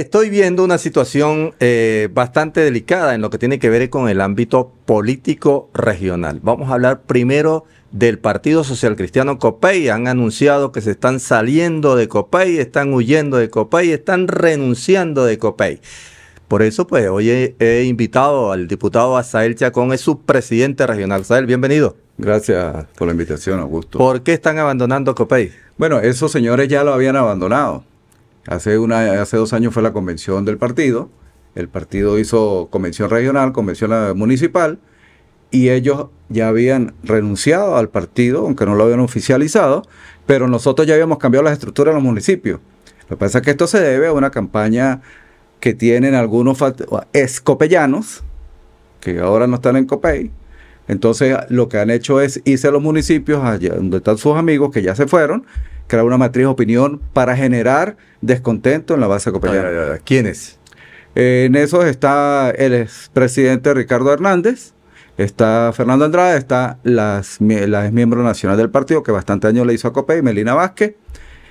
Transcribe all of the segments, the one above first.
Estoy viendo una situación eh, bastante delicada en lo que tiene que ver con el ámbito político regional. Vamos a hablar primero del Partido Social Cristiano Copey. Han anunciado que se están saliendo de Copay, están huyendo de Copay, están renunciando de Copay. Por eso, pues, hoy he, invitado al diputado Asael Chacón, es su presidente regional. Asael, bienvenido. Gracias por la invitación, Augusto. ¿Por qué están abandonando Copay? Bueno, esos señores ya lo habían abandonado Hace, hace dos años fue la convención del partido. El partido hizo convención regional, convención municipal, y ellos ya habían renunciado al partido, aunque no lo habían oficializado, pero nosotros ya habíamos cambiado las estructuras de los municipios. Lo que pasa es que esto se debe a una campaña que tienen algunos escopellanos, que ahora no están en Copey, entonces, lo que han hecho es irse a los municipios, donde están sus amigos que ya se fueron, crear una matriz de opinión para generar descontento en la base cooperativa. ¿Quiénes? Eh, en esos está el expresidente Ricardo Hernández, está Fernando Andrade, está las, la exmiembro nacional del partido que bastante años le hizo a y Melina Vázquez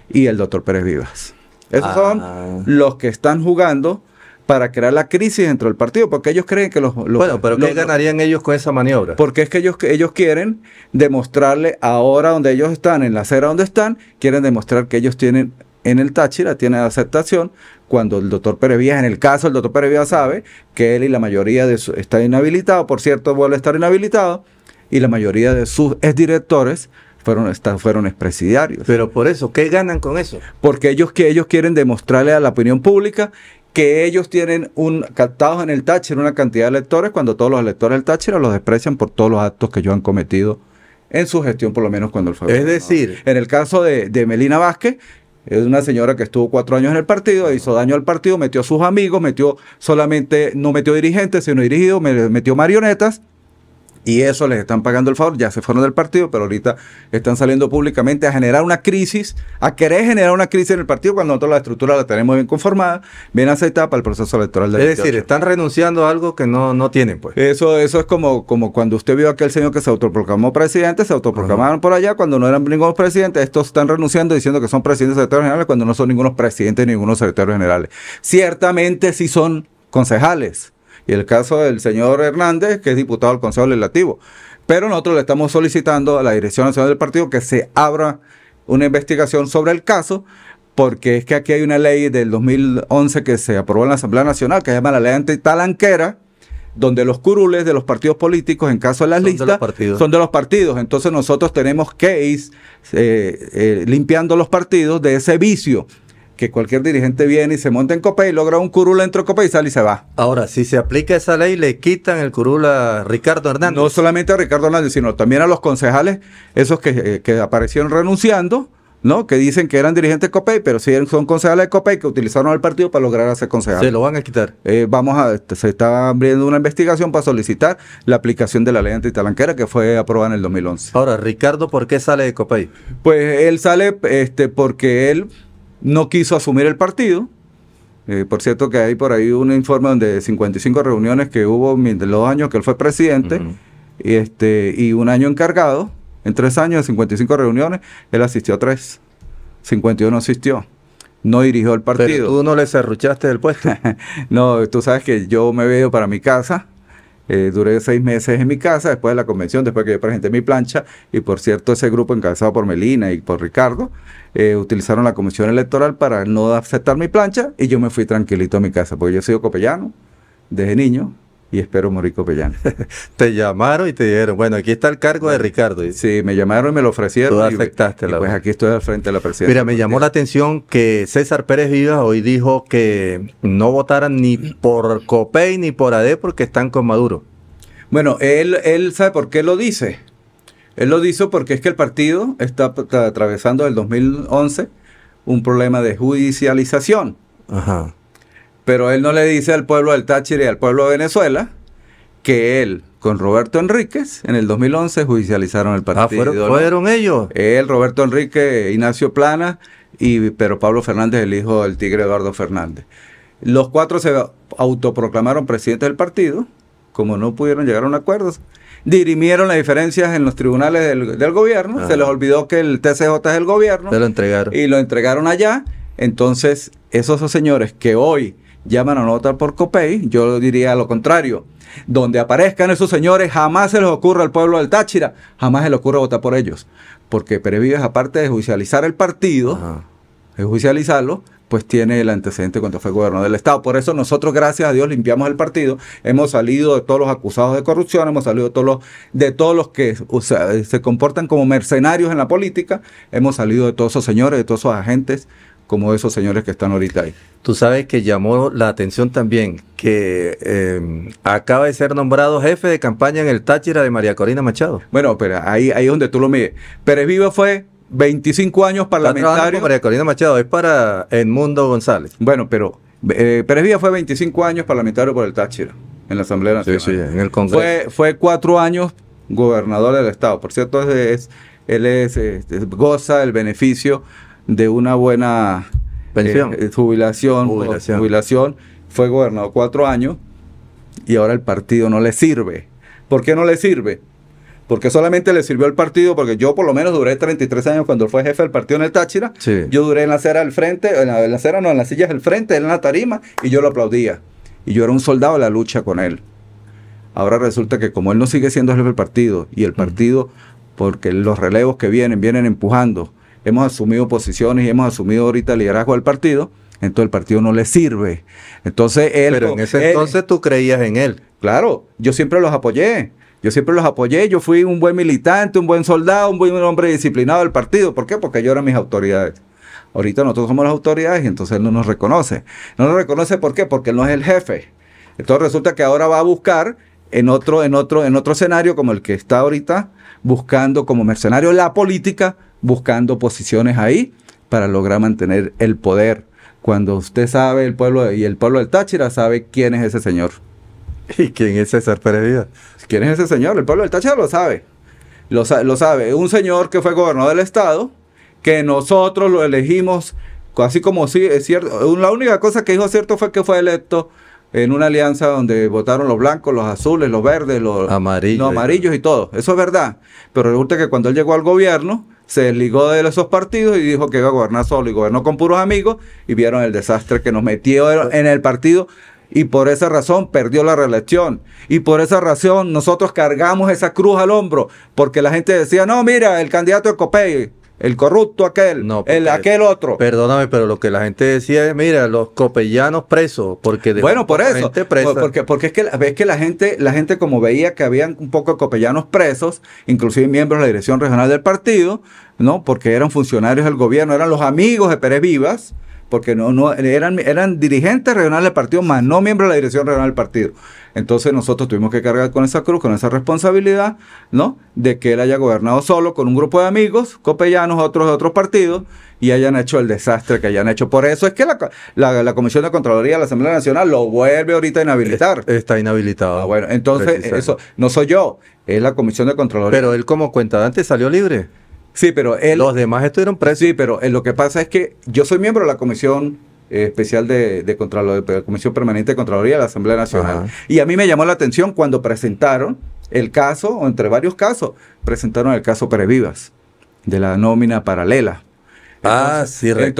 y el doctor Pérez Vivas. Esos son ah. los que están jugando para crear la crisis dentro del partido, porque ellos creen que los... bueno, pero ¿qué ganarían ellos con esa maniobra? Porque es que ellos, ellos quieren demostrarle ahora donde ellos están, en la acera donde están, quieren demostrar que ellos tienen en el Táchira, tiene aceptación, cuando el doctor Pérez en el caso el doctor Pérez sabe que él y la mayoría de su, está inhabilitado, por cierto, vuelve a estar inhabilitado, y la mayoría de sus exdirectores fueron, fueron expresidiarios. Pero por eso, ¿qué ganan con eso? Porque ellos que ellos quieren demostrarle a la opinión pública que ellos tienen un captados en el Táchira una cantidad de electores cuando todos los electores del Táchira los desprecian por todos los actos que ellos han cometido en su gestión, por lo menos cuando él fue. Es decir, en el caso de, Melina Vázquez, es una señora que estuvo cuatro años en el partido, hizo daño al partido, metió a sus amigos, metió solamente, no metió dirigentes, sino dirigidos, metió marionetas y eso les están pagando el favor, ya se fueron del partido, pero ahorita están saliendo públicamente a generar una crisis, a querer generar una crisis en el partido cuando nosotros la estructura la tenemos bien conformada, bien aceptada para el proceso electoral del Es decir, están renunciando a algo que no, no tienen, pues. Eso, eso es como, como cuando usted vio aquel señor que se autoproclamó presidente, se autoproclamaron por allá cuando no eran ningunos presidentes, estos están renunciando diciendo que son presidentes secretarios generales cuando no son ningunos presidentes ni ningunos secretarios generales. Ciertamente sí son concejales y el caso del señor Hernández, que es diputado del Consejo Legislativo. Pero nosotros le estamos solicitando a la Dirección Nacional del Partido que se abra una investigación sobre el caso, porque es que aquí hay una ley del 2011 que se aprobó en la Asamblea Nacional, que se llama la ley antitalanquera, donde los curules de los partidos políticos, en caso de las listas, son de los partidos. Entonces nosotros tenemos que ir eh, eh, limpiando los partidos de ese vicio que cualquier dirigente viene y se monta en Copay logra un curula dentro de Copey y sale y se va. Ahora, si se aplica esa ley, le quitan el curula a Ricardo Hernández. No solamente a Ricardo Hernández, sino también a los concejales, esos que, eh, aparecieron renunciando, ¿no? Que dicen que eran dirigentes de Copay, pero sí son concejales de Copay que utilizaron al partido para lograr hacer concejales. Se lo van a quitar. Eh, vamos a, este, se está abriendo una investigación para solicitar la aplicación de la ley antitalanquera que fue aprobada en el 2011. Ahora, Ricardo, ¿por qué sale de Copey? Pues él sale este, porque él no quiso asumir el partido. Eh, por cierto que hay por ahí un informe donde 55 reuniones que hubo en los años que él fue presidente y, este, y un año encargado. En tres años, de 55 reuniones, él asistió a tres. 51 asistió no dirigió el partido. Pero tú no le cerruchaste del puesto. no, tú sabes que yo me veo para mi casa eh, duré seis meses en mi casa, después de la convención, después que yo presenté mi plancha, y por cierto, ese grupo encabezado por Melina y por Ricardo, eh, utilizaron la comisión electoral para no aceptar mi plancha, y yo me fui tranquilito a mi casa, porque yo he sido copellano desde niño, y espero morir Pellán. te llamaron y te dijeron, bueno, aquí está el cargo de Ricardo. sí, me llamaron y me lo ofrecieron. Tú aceptaste. la pues aquí estoy al frente de la presidencia. Mira, me llamó la atención que César Pérez Vivas hoy dijo que no votaran ni por COPEI ni por AD porque están con Maduro. Bueno, él, él sabe por qué lo dice. Él lo dice porque es que el partido está atravesando el 2011 un problema de judicialización. Ajá. Pero él no le dice al pueblo del Táchira y al pueblo de Venezuela que él, con Roberto Enríquez, en el 2011 judicializaron el ah, partido. Ah, fueron, ellos. Él, Roberto Enríquez, Ignacio Plana, y, pero Pablo Fernández, el hijo del tigre Eduardo Fernández. Los cuatro se autoproclamaron presidentes del partido, como no pudieron llegar a un acuerdo, dirimieron las diferencias en los tribunales del, gobierno, se les olvidó que el TCJ es el gobierno. Se lo entregaron. Y lo entregaron allá. Entonces, esos, esos señores que hoy llaman a votar por COPEI, yo diría lo contrario. Donde aparezcan esos señores, jamás se les ocurre al pueblo del Táchira, jamás se les ocurre votar por ellos. Porque Perevives, aparte de judicializar el partido, de judicializarlo, pues tiene el antecedente cuando fue gobernador del Estado. Por eso nosotros, gracias a Dios, limpiamos el partido. Hemos salido de todos los acusados de corrupción, hemos salido de todos los, de todos los que se comportan como mercenarios en la política, hemos salido de todos esos señores, de todos esos agentes como esos señores que están ahorita ahí. Tú sabes que llamó la atención también que eh, acaba de ser nombrado jefe de campaña en el Táchira de María Corina Machado. Bueno, pero ahí, es donde tú lo mides. Pérez Viva fue 25 años parlamentario. Con María Corina Machado, es para Edmundo González. Bueno, pero eh, Pérez Viva fue 25 años parlamentario por el Táchira, en la Asamblea Nacional. Sí, sí, en el Congreso. Fue, cuatro años gobernador del Estado. Por cierto, es, es él este, goza el beneficio de una buena eh, jubilación, jubilación. Fue gobernado cuatro años y ahora el partido no le sirve. ¿Por qué no le sirve? Porque solamente le sirvió el partido, porque yo por lo menos duré 33 años cuando fue jefe del partido en el Táchira. Yo duré en la acera al frente, en la, Cera no, en las sillas del frente, en la tarima, y yo lo aplaudía. Y yo era un soldado de la lucha con él. Ahora resulta que como él no sigue siendo jefe del partido, y el partido, porque los relevos que vienen, vienen empujando, hemos asumido posiciones y hemos asumido ahorita liderazgo del partido, entonces el partido no le sirve. Entonces él... Pero en ese entonces tú creías en él. Claro, yo siempre los apoyé. Yo siempre los apoyé, yo fui un buen militante, un buen soldado, un buen hombre disciplinado del partido. ¿Por qué? Porque yo era mis autoridades. Ahorita nosotros somos las autoridades y entonces él no nos reconoce. No nos reconoce ¿por qué? Porque él no es el jefe. Entonces resulta que ahora va a buscar en otro, en otro, en otro escenario como el que está ahorita, buscando como mercenario la política buscando posiciones ahí para lograr mantener el poder. Cuando usted sabe, el pueblo y el pueblo del Táchira sabe quién es ese señor. ¿Y quién es César Pérez ¿Quién es ese señor? El pueblo del Táchira lo sabe. Lo, lo sabe. Un señor que fue gobernador del Estado, que nosotros lo elegimos, así como sí, es cierto. La única cosa que dijo cierto fue que fue electo en una alianza donde votaron los blancos, los azules, los verdes, los amarillos y todo. Eso es verdad. Pero resulta que cuando él llegó al gobierno, se desligó de esos partidos y dijo que iba a gobernar solo y gobernó con puros amigos y vieron el desastre que nos metió en el partido y por esa razón perdió la reelección. Y por esa razón nosotros cargamos esa cruz al hombro porque la gente decía, no, mira, el candidato de Copey el corrupto aquel, no, el aquel otro. Perdóname, pero lo que la gente decía es, mira, los copellanos presos, porque bueno por eso, te preso porque porque es que que la gente la gente como veía que habían un poco de copellanos presos, inclusive miembros de la dirección regional del partido, no, porque eran funcionarios del gobierno, eran los amigos de Pérez Vivas, porque no, no, eran, eran dirigentes regionales del partido, más no miembros de la dirección regional del partido. Entonces nosotros tuvimos que cargar con esa cruz, con esa responsabilidad, ¿no? De que él haya gobernado solo con un grupo de amigos, copellanos, otros de otros partidos, y hayan hecho el desastre que hayan hecho. Por eso es que la, Comisión de Contraloría de la Asamblea Nacional lo vuelve ahorita a inhabilitar. E, está inhabilitado. Ah, bueno, entonces eso no soy yo, es la Comisión de Contraloría. Pero él como cuentadante salió libre. Sí, pero él, los demás estuvieron presos. Sí, pero eh, lo que pasa es que yo soy miembro de la Comisión eh, Especial de, de, Comisión Permanente de Contraloría de la Asamblea Nacional. Y a mí me llamó la atención cuando presentaron el caso, o entre varios casos, presentaron el caso Vivas de la nómina paralela ah, sí, bueno,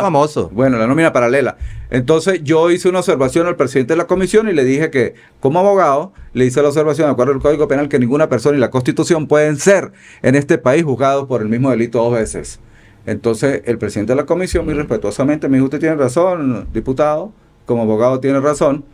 famoso. Bueno, la nómina paralela. Entonces yo hice una observación al presidente de la comisión y le dije que como abogado le hice la observación de acuerdo al Código Penal que ninguna persona y la Constitución pueden ser en este país juzgados por el mismo delito dos veces. Entonces el presidente de la comisión muy respetuosamente me dijo, usted tiene razón, diputado, como abogado tiene razón,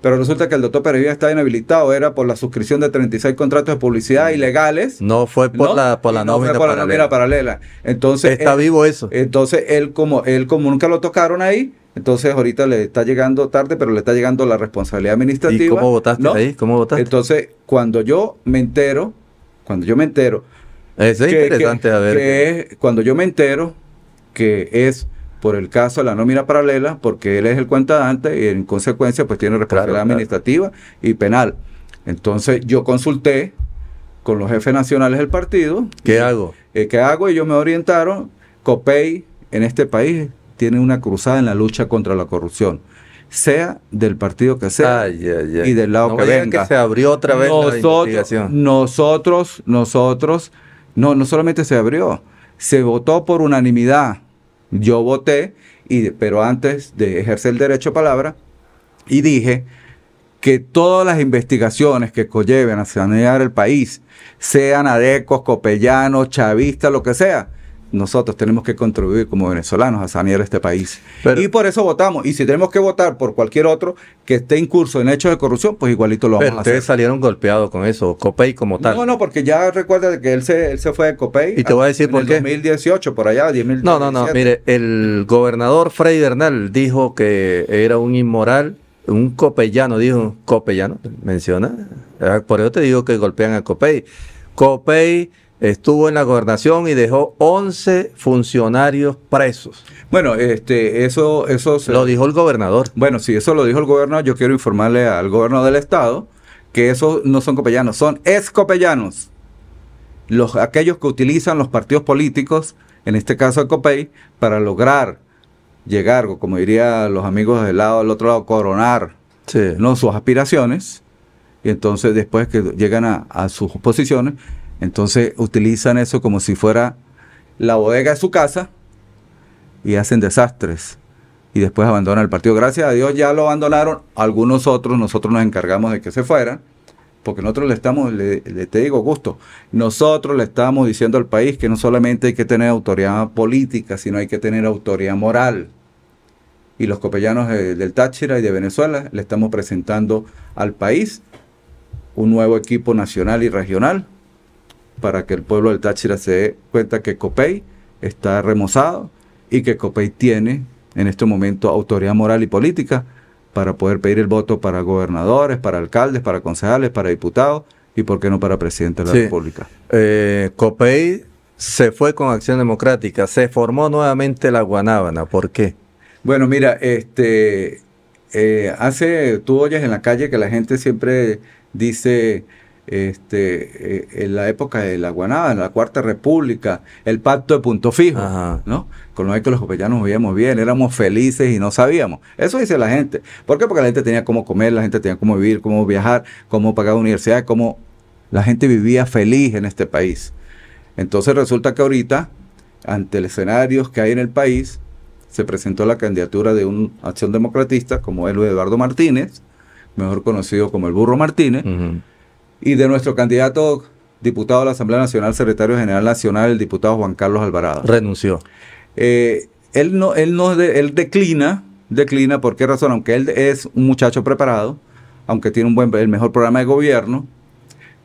pero resulta que el doctor Perevía está inhabilitado, era por la suscripción de 36 contratos de publicidad mm. ilegales. No fue por la, por la, no nómina, paralela. Entonces, está vivo eso. Entonces, él como, él como nunca lo tocaron ahí, entonces ahorita le está llegando tarde, pero le está llegando la responsabilidad administrativa. ¿Y cómo votaste ahí? ¿Cómo votaste? Entonces, cuando yo me entero, cuando yo me entero... es interesante, a ver. Que cuando yo me entero que es por el caso de la nómina paralela, porque él es el cuentadante y en consecuencia pues tiene responsabilidad administrativa y penal. Entonces yo consulté con los jefes nacionales del partido. ¿Qué hago? Eh, ¿Qué hago? Ellos me orientaron. COPEI en este país tiene una cruzada en la lucha contra la corrupción sea del partido que sea y del lado que venga. se abrió otra vez nosotros, la investigación. Nosotros, nosotros, no, no solamente se abrió, se votó por unanimidad yo voté, y, pero antes de ejercer el derecho a palabra, y dije que todas las investigaciones que conlleven a sanear el país, sean adecos, copellanos, chavistas, lo que sea, nosotros tenemos que contribuir como venezolanos a sanear este país. y por eso votamos. Y si tenemos que votar por cualquier otro que esté en curso en hechos de corrupción, pues igualito lo a hacer. Ustedes salieron golpeados con eso, Copey como tal. No, no, porque ya recuerda que él se, él se fue de Copey. Y te voy a decir por qué. En 2018, por allá, 10.000. No, no, no. Mire, el gobernador Freddy Bernal dijo que era un inmoral. Un copellano, dijo, copellano, menciona. Ah, por eso te digo que golpean a Copey. Copey estuvo en la gobernación y dejó 11 funcionarios presos. Bueno, este, eso, eso se... lo dijo el gobernador. Bueno, si eso lo dijo el gobernador, yo quiero informarle al gobernador del estado que esos no son copellanos, son escopellanos, Los, aquellos que utilizan los partidos políticos, en este caso el COPEI, para lograr llegar, como dirían los amigos del lado del otro lado, coronar ¿no? sus aspiraciones. Y entonces después que llegan a, a sus posiciones, entonces utilizan eso como si fuera la bodega de su casa y hacen desastres y después abandonan el partido. Gracias a Dios ya lo abandonaron algunos otros, nosotros nos encargamos de que se fueran, porque nosotros le estamos, le, te digo gusto, nosotros le estamos diciendo al país que no solamente hay que tener autoridad política, sino hay que tener autoridad moral. Y los copellanos del Táchira y de Venezuela le estamos presentando al país un nuevo equipo nacional y regional para que el pueblo del Táchira se dé cuenta que Copey está remozado y que Copey tiene en este momento autoridad moral y política para poder pedir el voto para gobernadores, para alcaldes, para concejales, para diputados y, ¿por qué no, para presidente de la República? Eh, COPEI se fue con Acción Democrática, se formó nuevamente la Guanábana, ¿por qué? Bueno, mira, este, eh, hace, tú oyes en la calle que la gente siempre dice, este, eh, en la época de la Guanada, en la Cuarta República, el pacto de punto fijo, ¿no? Con lo que los copellanos vivíamos bien, éramos felices y no sabíamos. Eso dice la gente. ¿Por qué? Porque la gente tenía cómo comer, la gente tenía cómo vivir, cómo viajar, cómo pagar universidad, cómo la gente vivía feliz en este país. Entonces resulta que ahorita, ante el escenario que hay en el país, se presentó la candidatura de un acción democratista como el Eduardo Martínez, mejor conocido como el Burro Martínez, y de nuestro candidato diputado a la Asamblea Nacional, secretario general nacional, el diputado Juan Carlos Alvarado. Renunció. Eh, él no, él no, él declina, declina por qué razón, aunque él es un muchacho preparado, aunque tiene un buen, el mejor programa de gobierno,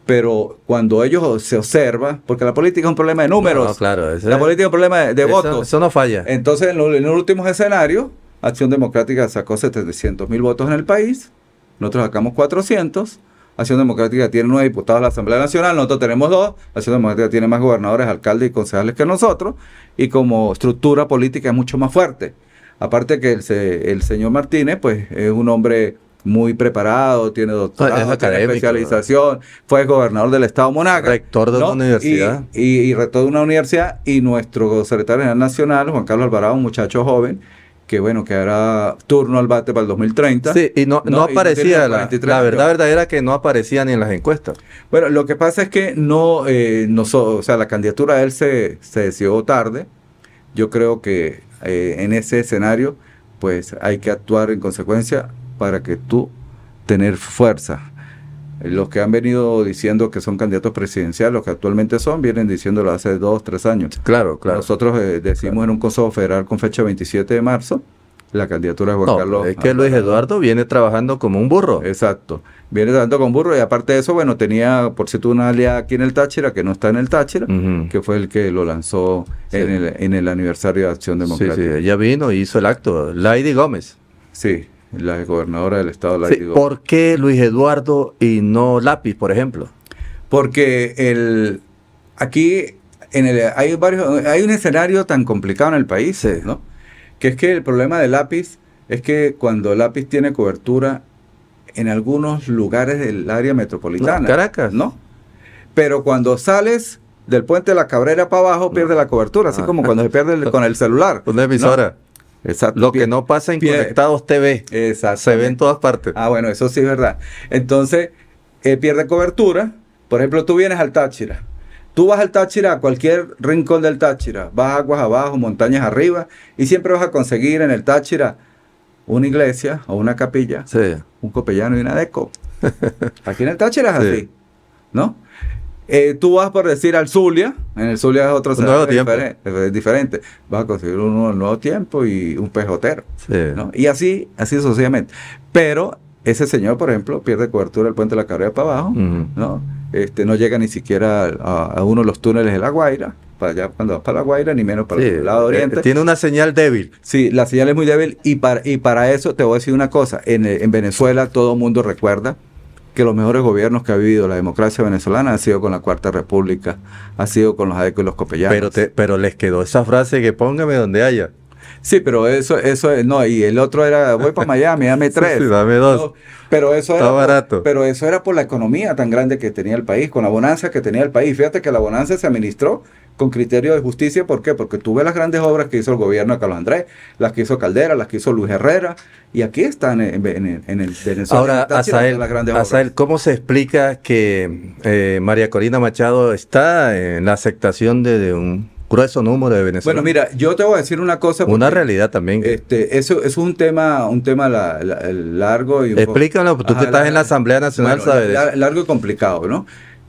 pero cuando ellos se observan, porque la política es un problema de números, claro, la política es un problema de, votos, eso no falla. Entonces, en, en los últimos escenarios, Acción Democrática sacó 700 mil votos en el país, nosotros sacamos 400 Acción Democrática tiene nueve diputados a la Asamblea Nacional, nosotros tenemos dos, Acción Democrática tiene más gobernadores, alcaldes y concejales que nosotros, y como estructura política es mucho más fuerte. Aparte que el, señor Martínez, pues es un hombre muy preparado, tiene doctorado, tiene especialización, fue gobernador del Estado Monaca. Rector de una universidad. Y, y, rector de una universidad, y nuestro secretario general nacional, Juan Carlos Alvarado, un muchacho joven, que bueno, que turno al bate para el 2030. Sí, y no, no, aparecía, la, la, verdad era verdadera que no aparecía ni en las encuestas. Bueno, lo que pasa es que no, eh, no sea, la candidatura de él se, se decidió tarde. Yo creo que eh, en ese escenario, pues hay que actuar en consecuencia para que tú tener fuerza los que han venido diciendo que son candidatos presidenciales, los que actualmente son, vienen diciéndolo hace dos, tres años. Claro, claro. Nosotros eh, decimos en un Consejo Federal con fecha 27 de marzo, la candidatura de Juan Carlos. Es que Luis Eduardo viene trabajando como un burro. Exacto. Viene trabajando como un burro y aparte de eso, bueno, tenía por cierto una aliada aquí en el Táchira que no está en el Táchira, que fue el que lo lanzó en, el, en, el, aniversario de Acción Democrática. Sí, sí, ella vino y hizo el acto. Lady Gómez. Sí la gobernadora del estado la sí, ¿Por qué Luis Eduardo y no Lápiz, por ejemplo? Porque el, aquí en el, hay, varios, hay un escenario tan complicado en el país, ¿no? que es que el problema de Lápiz es que cuando Lápiz tiene cobertura en algunos lugares del área metropolitana. En Caracas. ¿No? Pero cuando sales del puente de la Cabrera para abajo, pierde la cobertura, así ah. como cuando se pierde con el celular. Con Una emisora. Lo que no pasa en Conectados TV. Exacto. Se ve en todas partes. Ah, bueno, eso sí es verdad. Entonces, eh, pierde cobertura. Por ejemplo, tú vienes al Táchira. Tú vas al Táchira, a cualquier rincón del Táchira, vas aguas abajo, montañas arriba, y siempre vas a conseguir en el Táchira una iglesia o una capilla, un copellano y una deco. Aquí en el Táchira es así, ¿no? Eh, tú vas por decir al Zulia, en el Zulia es otro, es diferente, eh, diferente, Vas a conseguir un nuevo tiempo y un pejotero. Y así, así sucesivamente. Pero ese señor, por ejemplo, pierde cobertura del puente de la carrera para abajo, ¿no? Este, no llega ni siquiera a, uno de los túneles de La Guaira, para allá cuando vas para La Guaira, ni menos para el lado eh, oriente. tiene una señal débil. Sí, la señal es muy débil y para, eso te voy a decir una cosa, en, en Venezuela todo el mundo recuerda que los mejores gobiernos que ha habido la democracia venezolana ha sido con la Cuarta República, ha sido con los adecos y los copellanos. Pero, pero les quedó esa frase que póngame donde haya. Sí, pero eso, eso, no, y el otro era, voy para Miami, dame tres. dame dos. pero eso Está era, barato. Pero eso era por la economía tan grande que tenía el país, con la bonanza que tenía el país. Fíjate que la bonanza se administró con criterio de justicia. ¿Por qué? Porque tú ves las grandes obras que hizo el gobierno de Carlos Andrés, las que hizo Caldera, las que hizo Luis Herrera, y aquí están en, en el Venezuela. Ahora, Asael, ¿cómo se explica que eh, María Corina Machado está en la aceptación de, un grueso número de venezolanos. Bueno, mira, yo te voy a decir una cosa. Una realidad también. Este, eso, es un tema, un tema largo y. Explícalo, tú que estás en la Asamblea Nacional, sabes. largo y complicado, ¿no?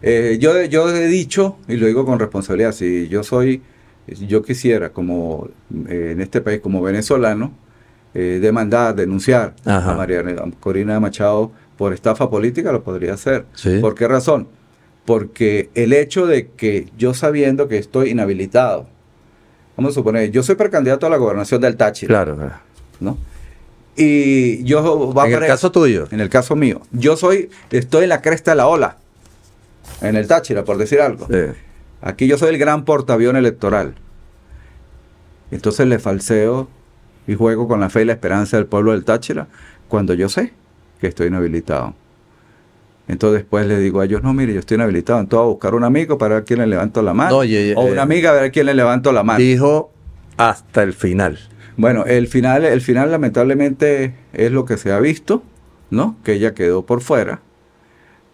Eh, yo, he dicho, y lo digo con responsabilidad, si yo soy, yo quisiera, como eh, en este país, como venezolano, eh, demandar, denunciar a María Corina Machado por estafa política, lo podría hacer. ¿Por qué razón? Porque el hecho de que yo sabiendo que estoy inhabilitado, vamos a suponer, yo soy precandidato a la gobernación del Táchira. Claro, claro. ¿No? Y yo va En el caso tuyo. En el caso mío. Yo soy, estoy en la cresta de la ola en el Táchira, por decir algo. Aquí yo soy el gran portaavión electoral. Entonces le falseo y juego con la fe y la esperanza del pueblo del Táchira cuando yo sé que estoy inhabilitado. Entonces después le digo a ellos, no, mire, yo estoy inhabilitado, entonces a buscar un amigo para ver quién le levanto la mano. o una eh, amiga para ver a quién le levanto la mano. Dijo hasta el final. Bueno, el final, el final lamentablemente es lo que se ha visto, ¿no? Que ella quedó por fuera.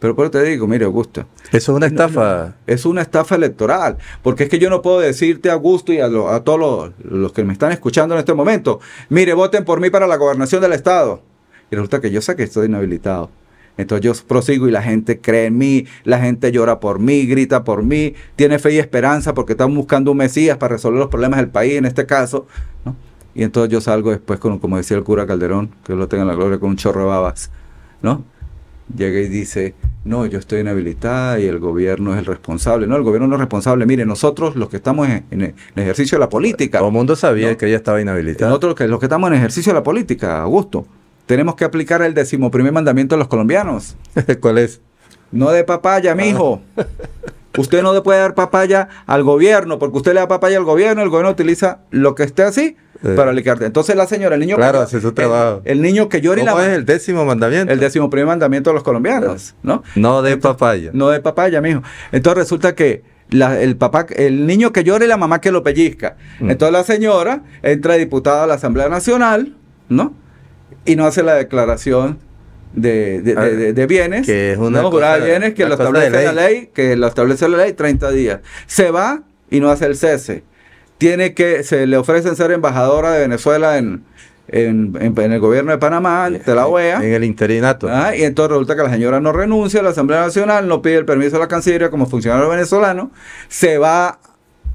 Pero, por eso te digo, mire, Augusto. Eso es una estafa. es una estafa electoral. Porque es que yo no puedo decirte, Augusto, y a, todos los, que me están escuchando en este momento, mire, voten por mí para la gobernación del Estado. Y resulta que yo sé que estoy inhabilitado. Entonces yo prosigo y la gente cree en mí, la gente llora por mí, grita por mí, tiene fe y esperanza porque están buscando un Mesías para resolver los problemas del país, en este caso. ¿no? Y entonces yo salgo después, con, como decía el cura Calderón, que lo tenga en la gloria, con un chorro de babas. ¿no? llega y dice, no, yo estoy inhabilitada y el gobierno es el responsable. No, el gobierno no es responsable. Mire, nosotros los que estamos en, el ejercicio de la política. Todo el mundo sabía que ella estaba inhabilitada. Nosotros los que estamos en ejercicio de la política, Augusto, tenemos que aplicar el decimoprimer mandamiento de los colombianos. ¿Cuál es? No de papaya, mijo. Ah. usted no le puede dar papaya al gobierno, porque usted le da papaya al gobierno, el gobierno utiliza lo que esté así eh, para Entonces la señora, el niño. El, niño que llora la. es el décimo mandamiento? El décimo primer mandamiento de los colombianos, ¿no? No de papaya. No de papaya, mijo. Entonces resulta que el papá, el niño que llora y la mamá que lo pellizca. Mm. Entonces la señora entra diputada a la Asamblea Nacional, ¿no? Y no hace la declaración de, ah, bienes, que es una de bienes que establece la ley, que lo establece la ley 30 días. Se va y no hace el cese tiene que, se le ofrecen ser embajadora de Venezuela en, el gobierno de Panamá, de la OEA. En el interinato. Ah, y entonces resulta que la señora no renuncia, a la Asamblea Nacional no pide el permiso a la Cancillería como funcionario venezolano, se va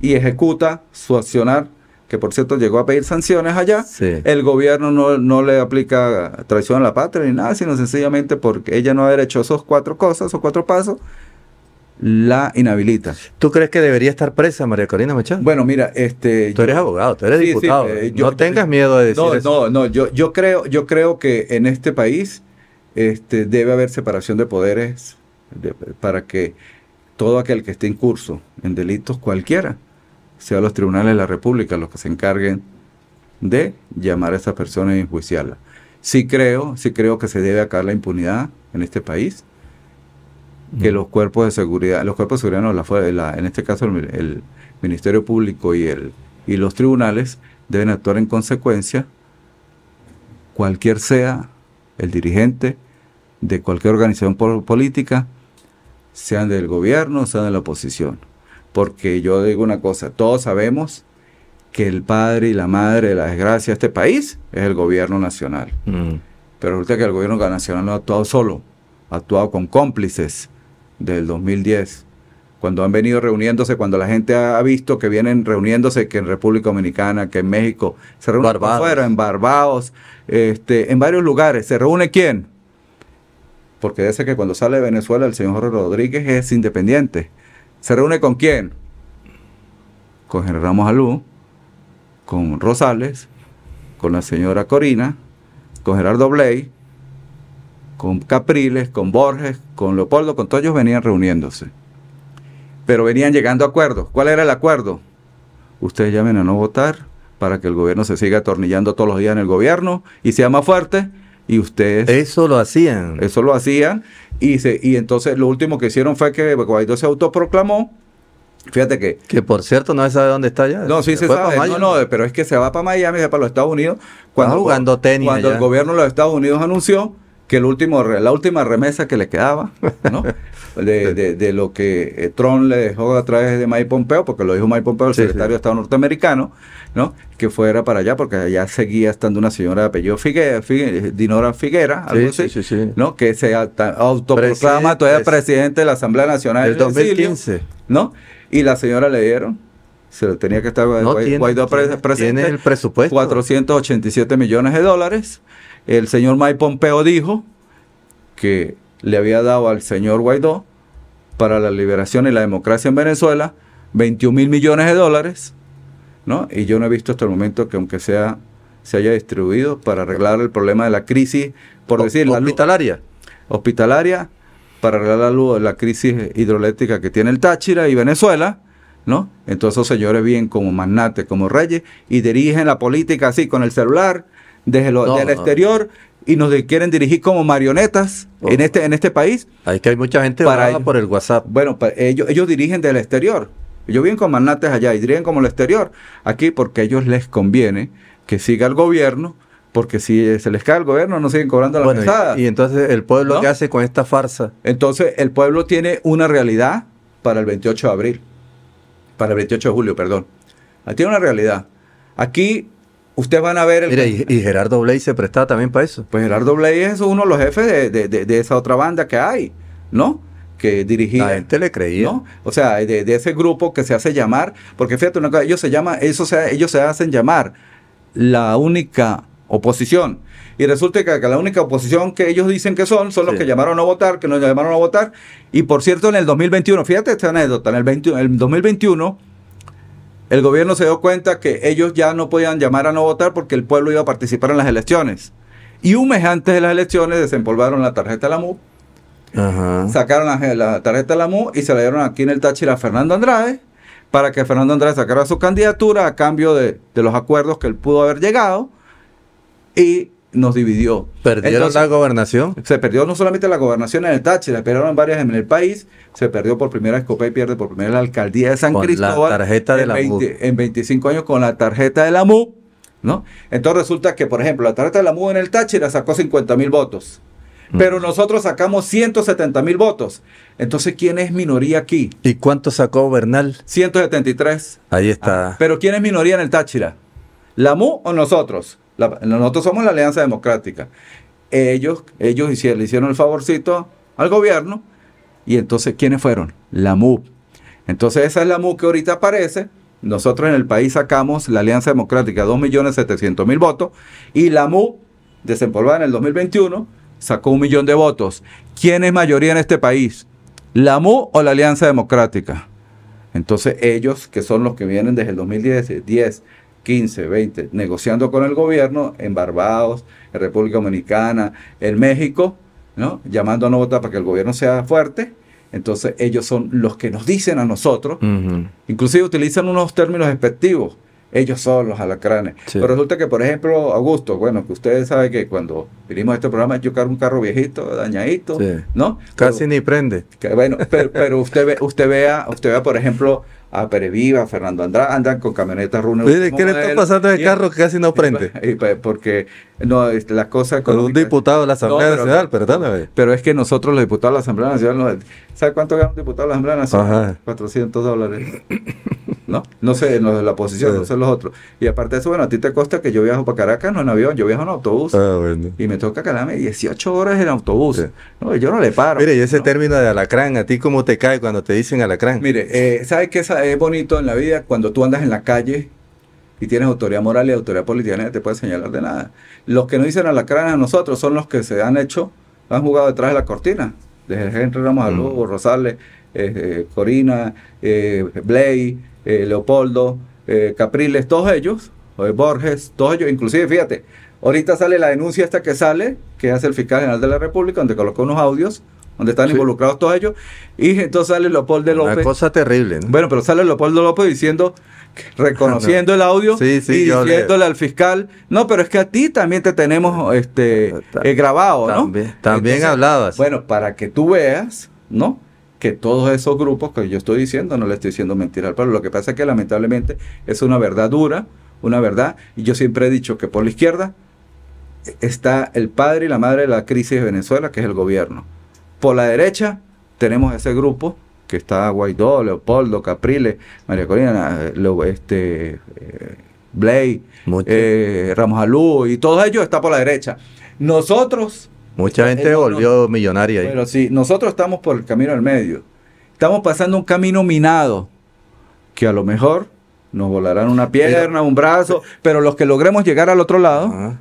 y ejecuta su accionar, que por cierto llegó a pedir sanciones allá. El gobierno no, no, le aplica traición a la patria ni nada, sino sencillamente porque ella no ha derecho esos cuatro cosas, esos cuatro pasos, la inhabilita. ¿Tú crees que debería estar presa María Corina Machado? Bueno, mira, este... Tú eres abogado, tú eres diputado. Eh, no tengas miedo de decir no, eso. No, no, yo, yo, creo, yo creo que en este país este, debe haber separación de poderes para que todo aquel que esté en curso en delitos cualquiera, sea los tribunales de la República los que se encarguen de llamar a esas personas y enjuiciarlas. Sí creo, sí creo que se debe acabar la impunidad en este país que los cuerpos de seguridad, los cuerpos de seguridad la, en este caso el, Ministerio Público y, el, y los tribunales deben actuar en consecuencia, cualquier sea el dirigente de cualquier organización política, sean del gobierno, o sean de la oposición. Porque yo digo una cosa, todos sabemos que el padre y la madre de la desgracia de este país es el gobierno nacional. Pero resulta que el gobierno nacional no ha actuado solo, ha actuado con cómplices del 2010, cuando han venido reuniéndose, cuando la gente ha visto que vienen reuniéndose, que en República Dominicana, que en México, se reúnen afuera, en Barbados, este, en varios lugares. ¿Se reúne quién? Porque dice que cuando sale de Venezuela el señor Rodríguez es independiente. ¿Se reúne con quién? Con Gerardo Alú, con Rosales, con la señora Corina, con Gerardo Bley, con Capriles, con Borges, con Leopoldo, con todos ellos venían reuniéndose. Pero venían llegando a acuerdos. ¿Cuál era el acuerdo? Ustedes llamen a no votar para que el gobierno se siga atornillando todos los días en el gobierno y sea más fuerte. Y ustedes... Eso lo hacían. Eso lo hacían. Y, y entonces lo último que hicieron fue que Guaidó se autoproclamó Fíjate que. Que por cierto, no se sabe dónde está ya. No, sí se, sabe. No, no, pero es que se va para Miami, se va para los Estados Unidos. Cuando, jugando tenis. Cuando el gobierno de los Estados Unidos anunció que el último, la última remesa que le quedaba, ¿no? De, de, lo que eh, Trump le dejó a través de Mike Pompeo, porque lo dijo Mike Pompeo, el secretario de Estado norteamericano, ¿no? Que fuera para allá, porque allá seguía estando una señora de apellido Figuera, Dinora Figuera, algo así, ¿no? Que se autoproclama todavía presidente de la Asamblea Nacional del 2015, ¿no? Y la señora le dieron se lo tenía que estar Guaidó presidente, tiene el presupuesto 487 millones de dólares el señor Mike Pompeo dijo que le había dado al señor Guaidó para la liberación y la democracia en Venezuela 21 mil millones de dólares, ¿no? Y yo no he visto hasta el momento que aunque sea se haya distribuido para arreglar el problema de la crisis, por decir, hospitalaria. hospitalaria para arreglar la, la crisis hidroeléctrica que tiene el Táchira y Venezuela, ¿no? Entonces esos señores vienen como magnates, como reyes, y dirigen la política así con el celular, desde del exterior y nos quieren dirigir como marionetas oh. en este en este país. Hay que hay mucha gente para por el WhatsApp. Bueno, ellos, ellos dirigen del exterior. Ellos vienen con magnates allá y dirigen como el exterior. Aquí porque a ellos les conviene que siga el gobierno, porque si eh, se les cae el gobierno no siguen cobrando la bueno, Y, entonces el pueblo que qué hace con esta farsa? Entonces el pueblo tiene una realidad para el 28 de abril. Para el 28 de julio, perdón. Ah, tiene una realidad. Aquí Ustedes van a ver el. y, Gerardo Blay se prestaba también para eso. Pues Gerardo Blay es uno de los jefes de, esa otra banda que hay, ¿no? que dirigía. La gente le creía. O sea, de, ese grupo que se hace llamar, porque fíjate una ellos se, llaman, eso sea, ellos se hacen llamar la única oposición. Y resulta que, la única oposición que ellos dicen que son, son los que llamaron a votar, que nos llamaron a votar. Y por cierto, en el 2021, fíjate esta anécdota, en el, el 2021 el gobierno se dio cuenta que ellos ya no podían llamar a no votar porque el pueblo iba a participar en las elecciones. Y un mes antes de las elecciones desempolvaron la tarjeta de la MU, sacaron la, tarjeta de la MU y se la dieron aquí en el Táchira a Fernando Andrade para que Fernando Andrade sacara su candidatura a cambio de, de los acuerdos que él pudo haber llegado. Y nos dividió. ¿Perdieron la gobernación? Se perdió no solamente la gobernación en el Táchira, en varias en el país. Se perdió por primera escopeta y pierde por primera la alcaldía de San con La tarjeta de en la 20, En 25 años con la tarjeta de la MU. ¿no? Entonces resulta que, por ejemplo, la tarjeta de la MU en el Táchira sacó 50 mil votos. Mm. Pero nosotros sacamos 170 mil votos. Entonces, ¿quién es minoría aquí? ¿Y cuánto sacó Bernal? 173. Ahí está. Ah, pero ¿quién es minoría en el Táchira? ¿La MU o nosotros? nosotros somos la Alianza Democrática. Ellos, ellos hicieron, le hicieron el favorcito al gobierno. Y entonces, ¿quiénes fueron? La mu Entonces, esa es la mu que ahorita aparece. Nosotros en el país sacamos la Alianza Democrática 2.700.000 votos y la mu desempolvada en el 2021, sacó un millón de votos. ¿Quién es mayoría en este país? ¿La MU o la Alianza Democrática? Entonces ellos, que son los que vienen desde el 2010, 10, 15, 20, negociando con el gobierno en Barbados, en República Dominicana, en México, ¿no? llamando a no votar para que el gobierno sea fuerte. Entonces ellos son los que nos dicen a nosotros, inclusive utilizan unos términos despectivos, ellos son los alacranes. Pero resulta que, por ejemplo, Augusto, bueno, que ustedes saben que cuando vinimos a este programa, yo cargo un carro viejito, dañadito, ¿no? Casi ni prende. bueno, pero, usted usted vea, usted vea, por ejemplo, a Pereviva, Fernando Andrade, andan con camionetas runas. qué le está pasando de carro que casi no pues, prende? Pues, porque no, las cosas con un diputado de la Asamblea Nacional, perdóname. Pero es que nosotros los diputados de la Asamblea Nacional, ¿sabe cuánto gana un diputado de la Asamblea Nacional? 400 dólares. ¿No? No sé, no de la posición, no sé los otros. Y aparte de eso, bueno, a ti te cuesta que yo viajo para Caracas no en avión, yo viajo en autobús. Ah, bueno. Y me toca calarme 18 horas en autobús. yo no le paro. Mire, y ese término de alacrán, ¿a ti cómo te cae cuando te dicen alacrán? Mire, eh, ¿sabes qué? es bonito en la vida cuando tú andas en la calle y tienes autoridad moral y autoridad política, nadie te puede señalar de nada. Los que no dicen a la cara a nosotros son los que se han hecho, han jugado detrás de la cortina. Desde Henry Ramos mm. Rosales, eh, eh, Corina, eh, Blay, eh, Leopoldo, Capriles, todos ellos, Borges, todos ellos, inclusive, fíjate, ahorita sale la denuncia esta que sale, que hace el fiscal general de la República, donde colocó unos audios donde están involucrados todos ellos, y entonces sale Leopoldo López. Una cosa terrible. Bueno, pero sale Leopoldo López diciendo, reconociendo el audio y diciéndole al fiscal, no, pero es que a ti también te tenemos este eh, eh, grabado, ¿no? También hablabas. Bueno, para que tú veas, ¿no? Que todos esos grupos que yo estoy diciendo, no le estoy diciendo mentira al pueblo, lo que pasa es que lamentablemente es una verdad dura, una verdad, y yo siempre he dicho que por la izquierda eh, está el padre y la madre de la crisis de Venezuela, que es el gobierno por la derecha tenemos ese grupo que está Guaidó, Leopoldo, Capriles, María Corina, este, eh, Blay, eh, Ramos Alú y todos ellos está por la derecha. Nosotros... Mucha eh, gente volvió millonaria. Ahí. Pero sí, nosotros estamos por el camino del medio. Estamos pasando un camino minado que a lo mejor nos volarán una pierna, un brazo, pero los que logremos llegar al otro lado,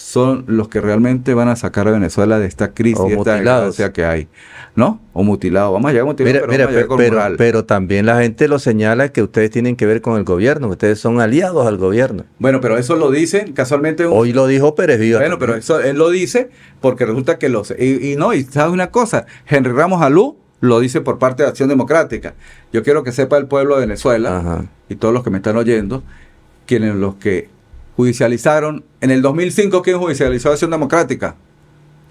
son los que realmente van a sacar a Venezuela de esta crisis, o esta que hay, ¿no? O mutilado, Vamos allá, mutilados. pero, pero, pero, también la gente lo señala que ustedes tienen que ver con el gobierno, ustedes son aliados al gobierno. Bueno, pero eso lo dicen casualmente. Hoy lo dijo Pérez Viva. Bueno, pero eso él lo dice porque resulta que lo. Y, y no, y sabes una cosa, Henry Ramos Alú lo dice por parte de Acción Democrática. Yo quiero que sepa el pueblo de Venezuela y todos los que me están oyendo, quienes los que judicializaron. En el 2005, ¿quién judicializó Acción Democrática?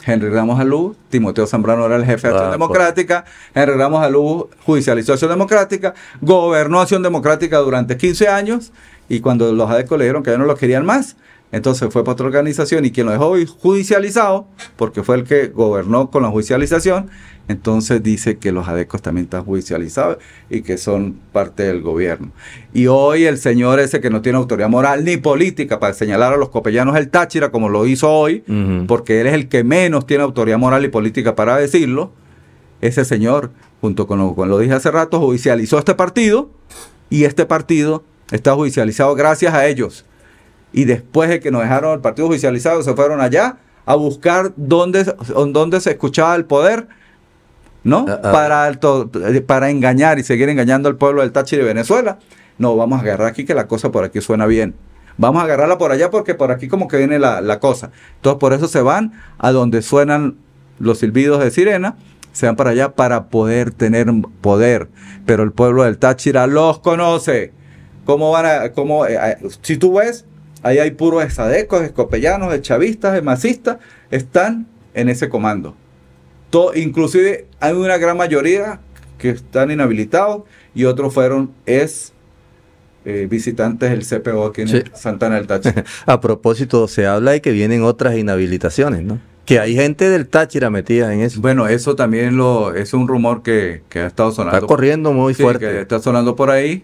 Henry Ramos Alú, Timoteo Zambrano era el jefe de Acción ah, Democrática, Henry Ramos Alú judicializó Acción Democrática, gobernó Acción Democrática durante 15 años y cuando los ADECO le dijeron que ya no los querían más, entonces fue para otra organización y quien lo dejó judicializado, porque fue el que gobernó con la judicialización, entonces dice que los adecos también están judicializados y que son parte del gobierno. Y hoy el señor ese que no tiene autoridad moral ni política para señalar a los copellanos el Táchira, como lo hizo hoy, porque él es el que menos tiene autoridad moral y política para decirlo, ese señor, junto con lo, que lo dije hace rato, judicializó este partido y este partido está judicializado gracias a ellos y después de que nos dejaron el partido judicializado, se fueron allá a buscar dónde, dónde se escuchaba el poder, ¿no? Ah, ah. Para, para engañar y seguir engañando al pueblo del Táchira y Venezuela. No, vamos a agarrar aquí que la cosa por aquí suena bien. Vamos a agarrarla por allá porque por aquí como que viene la, cosa. Entonces por eso se van a donde suenan los silbidos de sirena, se van para allá para poder tener poder. Pero el pueblo del Táchira los conoce. ¿Cómo van a, cómo, eh, si tú ves Ahí hay puros exadecos, escopellanos, chavistas, masistas, están en ese comando. Todo, inclusive hay una gran mayoría que están inhabilitados y otros fueron es eh, visitantes del CPO aquí en Santana del Táchira. A propósito, se habla de que vienen otras inhabilitaciones, ¿no? Que hay gente del Táchira metida en eso. Bueno, eso también lo, es un rumor que, ha estado sonando. Está corriendo muy fuerte. Que está sonando por ahí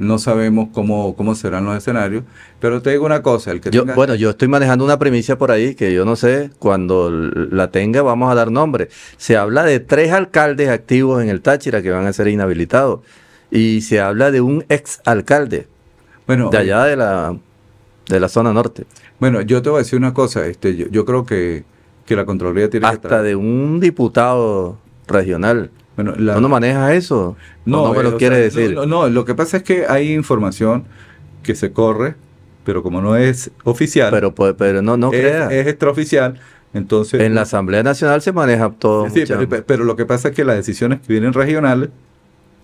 no sabemos cómo, cómo serán los escenarios. Pero te digo una cosa, el que Bueno, yo estoy manejando una primicia por ahí que yo no sé, cuando la tenga vamos a dar nombre. Se habla de tres alcaldes activos en el Táchira que van a ser inhabilitados. Y se habla de un ex alcalde. Bueno, de allá de la, de la zona norte. Bueno, yo te voy a decir una cosa, este, yo, creo que, que la Contraloría tiene Hasta de un diputado regional. ¿No, maneja eso? No, lo eh, quiere decir. No, lo que pasa es que hay información que se corre, pero como no es oficial. Pero, pero no, no es, Es extraoficial. Entonces, en la Asamblea Nacional se maneja todo. Sí, pero, lo que pasa es que las decisiones que vienen regionales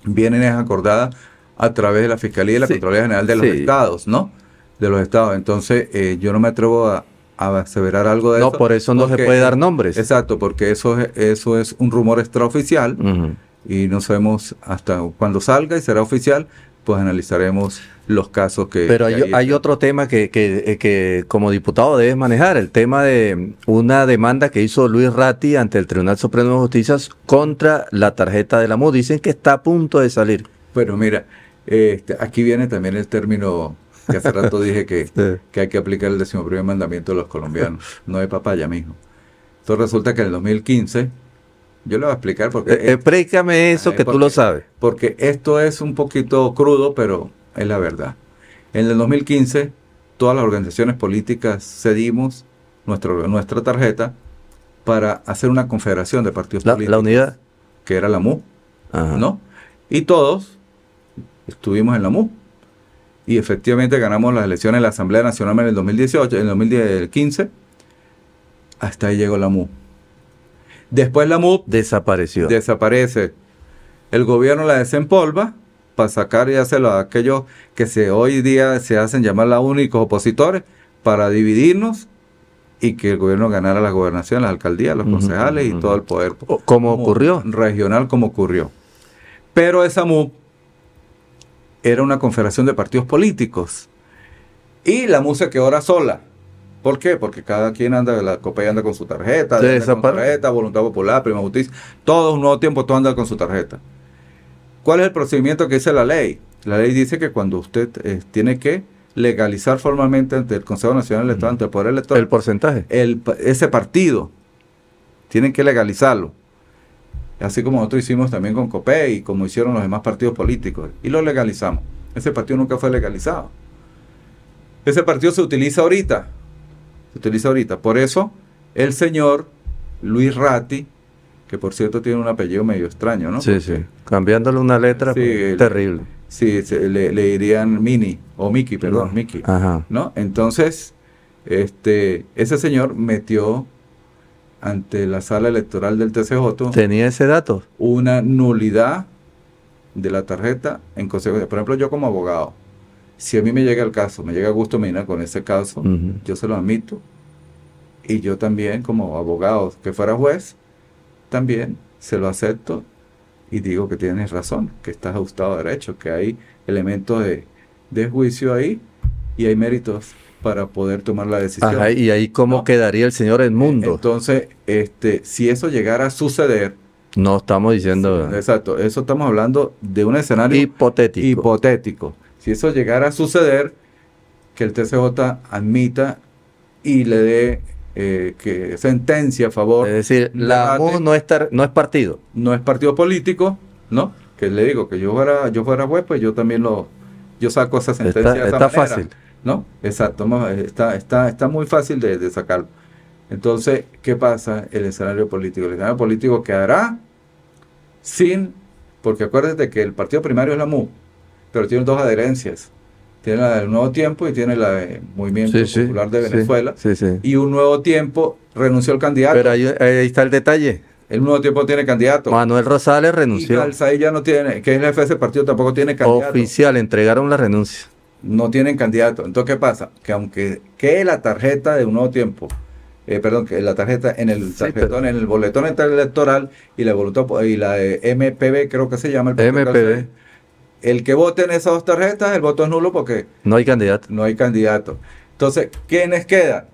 vienen acordadas a través de la Fiscalía y la sí, General de los Estados, ¿no? De los Estados. Entonces, eh, yo no me atrevo a, aseverar algo de eso. No, por eso no se puede dar nombres. Exacto, porque eso, eso es un rumor extraoficial y no sabemos hasta cuando salga y será oficial, pues analizaremos los casos que... Pero hay, otro tema eh, que, como diputado debes manejar, el tema de una demanda que hizo Luis Ratti ante el Tribunal Supremo de Justicia contra la tarjeta de la MUD Dicen que está a punto de salir. Bueno, mira, este, aquí viene también el término que hace rato dije que, hay que aplicar el decimoprimer mandamiento de los colombianos. No hay papaya, mijo. Entonces resulta que en el 2015, yo le voy a explicar porque... Eh, explícame eh, eso que tú lo sabes. Porque esto es un poquito crudo, pero es la verdad. En el 2015, todas las organizaciones políticas cedimos nuestra tarjeta para hacer una confederación de partidos políticos. La unidad. Que era la MU, ¿no? Y todos estuvimos en la MU y efectivamente ganamos las elecciones en la Asamblea Nacional en el 2018, en el 2015. Hasta ahí llegó la MUP. Después la MUP desapareció. Desaparece. El gobierno la desempolva para sacar y hacerlo a aquellos que se, hoy día se hacen llamar los únicos opositores para dividirnos y que el gobierno ganara la gobernación, las alcaldías, los concejales y todo el poder. ¿Cómo ocurrió? Regional como ocurrió. Pero esa MUP era una confederación de partidos políticos. Y la música que ahora sola. ¿Por qué? Porque cada quien anda, la y anda con su tarjeta, de esa tarjeta, Voluntad Popular, Prima Justicia, todos un nuevo tiempo, todo anda con su tarjeta. ¿Cuál es el procedimiento que dice la ley? La ley dice que cuando usted eh, tiene que legalizar formalmente ante el Consejo Nacional Electoral, ante el Poder Electoral, el porcentaje, el, ese partido, tienen que legalizarlo así como nosotros hicimos también con y como hicieron los demás partidos políticos, y lo legalizamos. Ese partido nunca fue legalizado. Ese partido se utiliza ahorita, se utiliza ahorita. Por eso el señor Luis Ratti, que por cierto tiene un apellido medio extraño, ¿no? Sí, sí. Cambiándole una letra pues, terrible. Sí, le, dirían Mini o Mickey, perdón, Mickey. Ajá. ¿No? Entonces, este, ese señor metió ante la sala electoral del TCJ. ¿Tenía ese dato? Una nulidad de la tarjeta en consecuencia. Por ejemplo, yo como abogado, si a mí me llega el caso, me llega gusto Mina con ese caso, yo se lo admito. Y yo también como abogado que fuera juez, también se lo acepto y digo que tienes razón, que estás ajustado de derecho, que hay elementos de, de juicio ahí y hay méritos para poder tomar la decisión. y ahí cómo quedaría el señor el e, mundo Entonces, este, si eso llegara a suceder, no estamos diciendo. exacto, eso estamos hablando de un escenario hipotético. hipotético. Si eso llegara a suceder, que el TCJ admita y le dé eh, que sentencia a favor. Es decir, la voz no es, no es partido. No es partido político, ¿no? Que le digo que yo fuera, yo fuera juez, pues yo también lo. Yo saco esa sentencia. Está, fácil. ¿no? Exacto, eh, está, está, está muy fácil de, sacarlo. Entonces, ¿qué pasa? El escenario político. El escenario político quedará sin, porque acuérdate que el partido primario es la MU, pero tiene dos adherencias. Tiene la del Nuevo Tiempo y tiene la del Movimiento Popular de Venezuela. y un Nuevo Tiempo renunció al candidato. Pero ahí, está el detalle. El Nuevo Tiempo tiene candidato. Manuel Rosales renunció. Y ya no tiene, que el ese partido, tampoco tiene candidato. Oficial, entregaron la renuncia no tienen candidato. Entonces, ¿qué pasa? Que aunque quede la tarjeta de un nuevo tiempo, eh, perdón, que la tarjeta en el en el boletón electoral y la, y la de MPB, creo que se llama el MPB. El que vote en esas dos tarjetas, el voto es nulo porque no hay candidato. No hay candidato. Entonces, ¿quiénes quedan?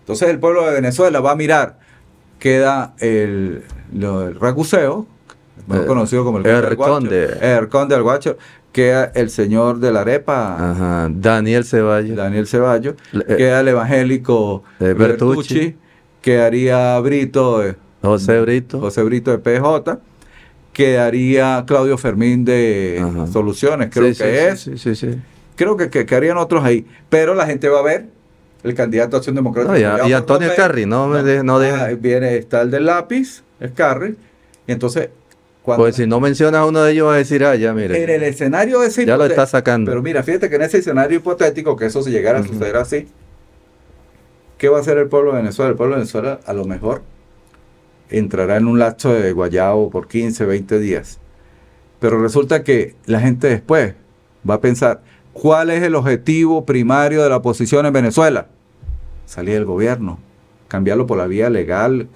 Entonces, el pueblo de Venezuela va a mirar. Queda el, el, eh, conocido como el, el Conde. El Conde Guacho queda el señor de la arepa, Daniel Ceballos, Daniel Ceballos, eh, queda el evangélico eh, Bertucci, quedaría Brito, José Brito, José Brito de PJ, quedaría Claudio Fermín de Soluciones, creo que es. creo que, quedarían otros ahí. Pero la gente va a ver el candidato a Acción Democrática. y, Antonio Carri, no, me ah, Viene, está el del lápiz, el Carri, entonces pues si no mencionas a uno de ellos, va a decir, ah, ya, mire. En el escenario ese Ya lo está sacando. Pero mira, fíjate que en ese escenario hipotético, que eso si llegara a suceder así, ¿qué va a hacer el pueblo de Venezuela? El pueblo de Venezuela a lo mejor entrará en un lacho de guayabo por 15, 20 días. Pero resulta que la gente después va a pensar, ¿cuál es el objetivo primario de la oposición en Venezuela? Salir del gobierno cambiarlo por la vía legal,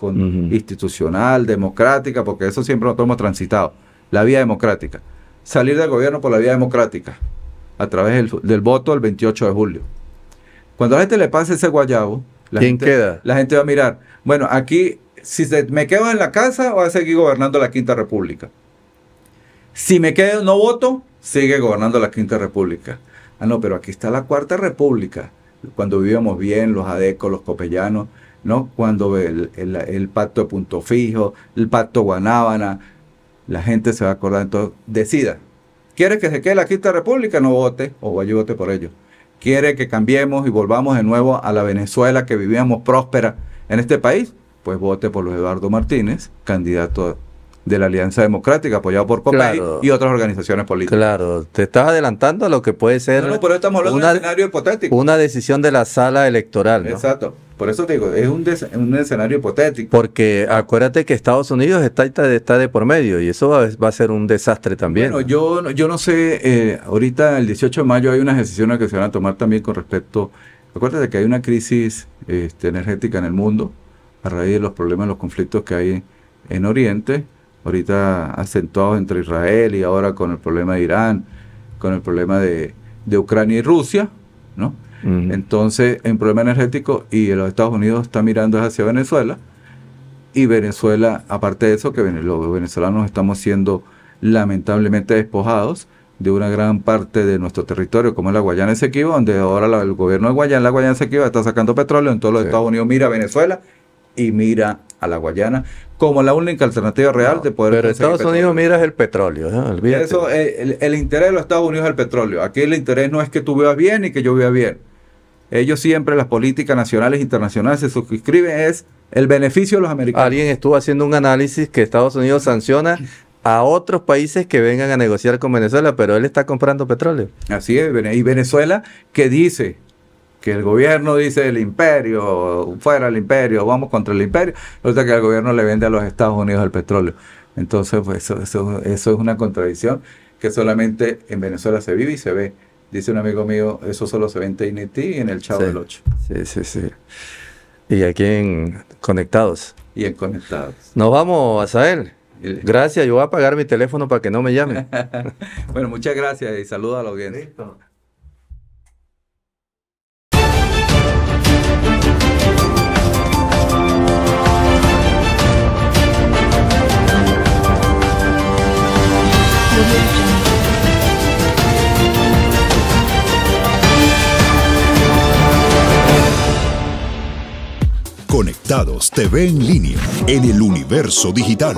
institucional, democrática, porque eso siempre nosotros hemos transitado, la vía democrática. Salir del gobierno por la vía democrática, a través del, voto el 28 de julio. Cuando a la gente le pase ese guayabo, la gente, La gente va a mirar, bueno, aquí, si me quedo en la casa, voy a seguir gobernando la Quinta República. Si me quedo, no voto, sigue gobernando la Quinta República. Ah, no, pero aquí está la Cuarta República, cuando vivíamos bien, los adecos, los copellanos, ¿no? Cuando ve el, pacto de punto fijo, el pacto Guanábana, la gente se va a acordar, entonces decida. ¿Quiere que se quede la quinta república? No vote o vaya vote por ello. ¿Quiere que cambiemos y volvamos de nuevo a la Venezuela que vivíamos próspera en este país? Pues vote por los Eduardo Martínez, candidato de la Alianza Democrática, apoyado por COPEI y otras organizaciones políticas. Claro, te estás adelantando a lo que puede ser una, hipotético. una decisión de la sala electoral. Exacto. Por eso te digo, es un, un escenario hipotético. Porque acuérdate que Estados Unidos está, está, de por medio y eso va, a ser un desastre también. Bueno, yo, yo no sé, eh, ahorita el 18 de mayo hay unas decisiones que se van a tomar también con respecto, acuérdate que hay una crisis este, energética en el mundo a raíz de los problemas, los conflictos que hay en Oriente, ahorita acentuados entre Israel y ahora con el problema de Irán, con el problema de Ucrania y Rusia, ¿no? Entonces, en problema energético, y los Estados Unidos está mirando hacia Venezuela, y Venezuela, aparte de eso, que los venezolanos estamos siendo lamentablemente despojados de una gran parte de nuestro territorio, como es la Guayana Esequiba, donde ahora el gobierno de Guayana, la Guayana Esequiba, está sacando petróleo, en todos los Estados Unidos mira a Venezuela y mira a la Guayana como la única alternativa real de poder... Pero Estados Unidos mira es el petróleo, ¿eh? Eso, eh, el, interés de los Estados Unidos es el petróleo. Aquí el interés no es que tú veas bien y que yo vea bien. Ellos siempre, las políticas nacionales e internacionales, se suscriben es el beneficio de los americanos. Alguien estuvo haciendo un análisis que Estados Unidos sanciona a otros países que vengan a negociar con Venezuela, pero él está comprando petróleo. Así es, y Venezuela que dice que el gobierno dice el imperio, fuera el imperio, vamos contra el imperio, resulta que el gobierno le vende a los Estados Unidos el petróleo. Entonces, pues eso, eso, es una contradicción que solamente en Venezuela se vive y se ve. Dice un amigo mío, eso solo se ve en y en el Chavo del Ocho. Sí, sí, sí. Y aquí en Conectados. Y en Conectados. Nos vamos, a saber Gracias, yo voy a apagar mi teléfono para que no me llamen. bueno, muchas gracias y saludos a los bienitos. Te TV en línea en el universo digital.